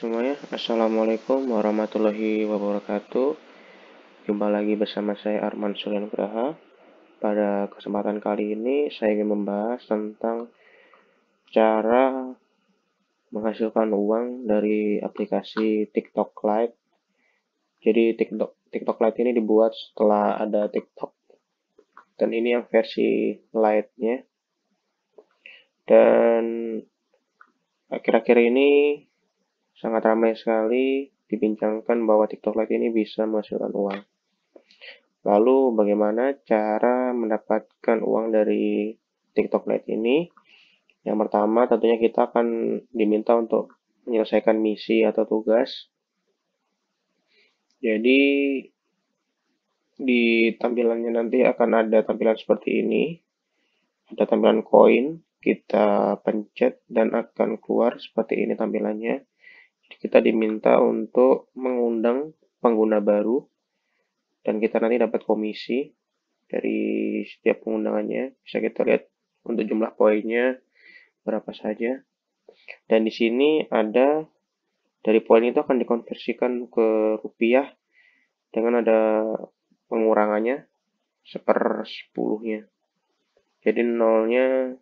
semuanya Assalamualaikum warahmatullahi wabarakatuh Jumpa lagi bersama saya Arman Graha Pada kesempatan kali ini saya ingin membahas tentang Cara menghasilkan uang dari aplikasi TikTok Lite Jadi TikTok, TikTok Lite ini dibuat setelah ada TikTok Dan ini yang versi Lite-nya Dan akhir-akhir ini sangat ramai sekali dibincangkan bahwa TikTok Lite ini bisa menghasilkan uang. Lalu bagaimana cara mendapatkan uang dari TikTok Lite ini? Yang pertama tentunya kita akan diminta untuk menyelesaikan misi atau tugas. Jadi di tampilannya nanti akan ada tampilan seperti ini. Ada tampilan koin, kita pencet dan akan keluar seperti ini tampilannya kita diminta untuk mengundang pengguna baru dan kita nanti dapat komisi dari setiap pengundangannya bisa kita lihat untuk jumlah poinnya berapa saja dan di sini ada dari poin itu akan dikonversikan ke rupiah dengan ada pengurangannya seper sepuluhnya jadi nolnya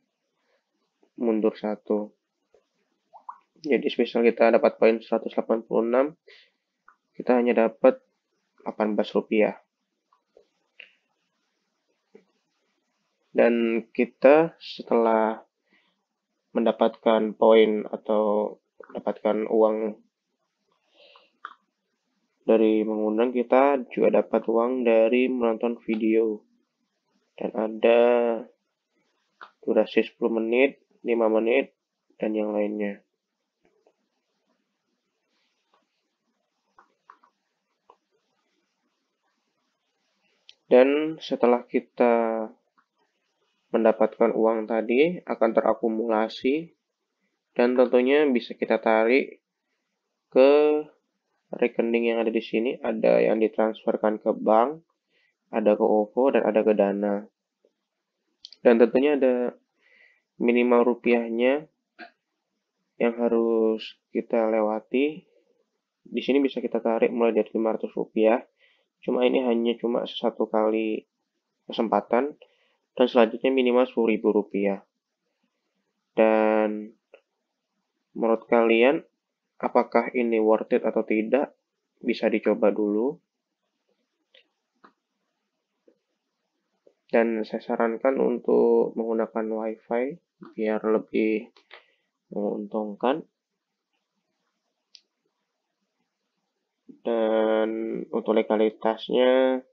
mundur satu jadi spesial kita dapat poin 186, kita hanya dapat 18 rupiah. Dan kita setelah mendapatkan poin atau mendapatkan uang dari mengundang kita juga dapat uang dari menonton video dan ada durasi 10 menit, 5 menit, dan yang lainnya. Dan setelah kita mendapatkan uang tadi akan terakumulasi dan tentunya bisa kita tarik ke rekening yang ada di sini ada yang ditransferkan ke bank, ada ke OVO dan ada ke Dana. Dan tentunya ada minimal rupiahnya yang harus kita lewati. Di sini bisa kita tarik mulai dari 500 rupiah cuma ini hanya cuma satu kali kesempatan dan selanjutnya minimal rp rupiah. dan menurut kalian apakah ini worth it atau tidak bisa dicoba dulu dan saya sarankan untuk menggunakan wifi biar lebih menguntungkan dan untuk legalitasnya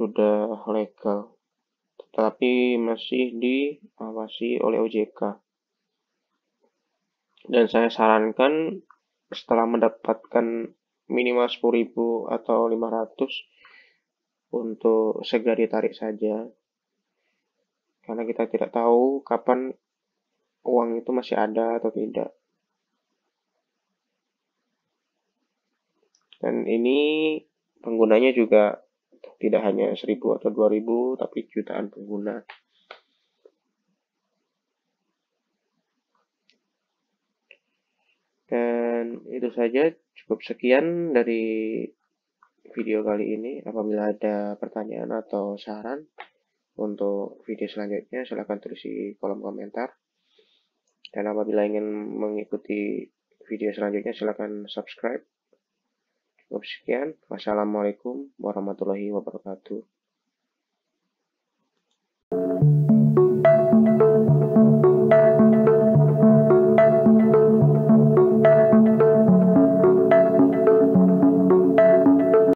sudah legal tetapi masih diawasi oleh OJK dan saya sarankan setelah mendapatkan minimal 10.000 atau 500 untuk segera ditarik saja karena kita tidak tahu kapan uang itu masih ada atau tidak. Dan ini penggunanya juga tidak hanya 1000 atau 2000 tapi jutaan pengguna. Dan itu saja cukup sekian dari video kali ini. Apabila ada pertanyaan atau saran untuk video selanjutnya silahkan tulis di kolom komentar. Dan apabila ingin mengikuti video selanjutnya silahkan subscribe. Cukup sekian. Wassalamualaikum warahmatullahi wabarakatuh.